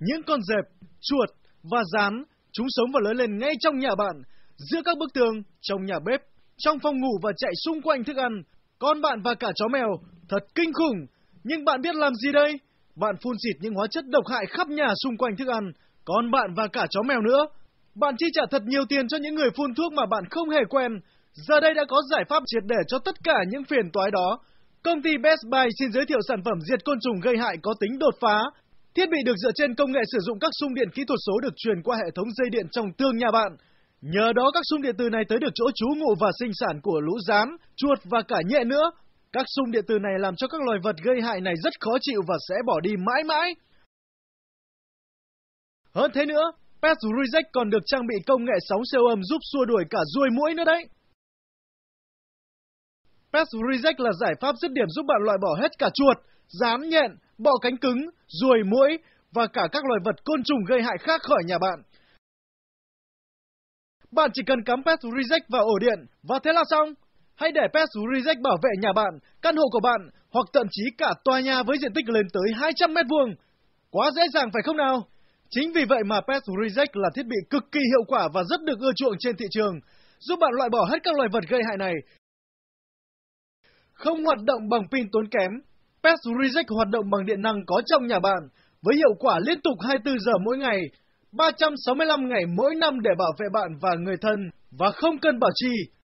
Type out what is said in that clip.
Những con dẹp, chuột và rán, chúng sống và lớn lên ngay trong nhà bạn, giữa các bức tường, trong nhà bếp, trong phòng ngủ và chạy xung quanh thức ăn. Con bạn và cả chó mèo, thật kinh khủng. Nhưng bạn biết làm gì đây? Bạn phun xịt những hóa chất độc hại khắp nhà xung quanh thức ăn, con bạn và cả chó mèo nữa. Bạn chi trả thật nhiều tiền cho những người phun thuốc mà bạn không hề quen. Giờ đây đã có giải pháp triệt để cho tất cả những phiền toái đó. Công ty Best Buy xin giới thiệu sản phẩm diệt côn trùng gây hại có tính đột phá, Thiết bị được dựa trên công nghệ sử dụng các xung điện kỹ thuật số được truyền qua hệ thống dây điện trong tương nhà bạn. Nhờ đó các xung điện từ này tới được chỗ trú ngụ và sinh sản của lũ rán, chuột và cả nhện nữa. Các xung điện từ này làm cho các loài vật gây hại này rất khó chịu và sẽ bỏ đi mãi mãi. Hơn thế nữa, Pest Reject còn được trang bị công nghệ sóng siêu âm giúp xua đuổi cả ruồi muỗi nữa đấy. Pest Reject là giải pháp dứt điểm giúp bạn loại bỏ hết cả chuột, rán nhện, bọ cánh cứng, ruồi muỗi và cả các loài vật côn trùng gây hại khác khỏi nhà bạn. Bạn chỉ cần cắm Pest Reject vào ổ điện và thế là xong. Hãy để Pest Reject bảo vệ nhà bạn, căn hộ của bạn hoặc thậm chí cả tòa nhà với diện tích lên tới 200 mét vuông. Quá dễ dàng phải không nào? Chính vì vậy mà Pest Reject là thiết bị cực kỳ hiệu quả và rất được ưa chuộng trên thị trường, giúp bạn loại bỏ hết các loài vật gây hại này không hoạt động bằng pin tốn kém. PES Reject hoạt động bằng điện năng có trong nhà bạn, với hiệu quả liên tục 24 giờ mỗi ngày, 365 ngày mỗi năm để bảo vệ bạn và người thân, và không cần bảo trì,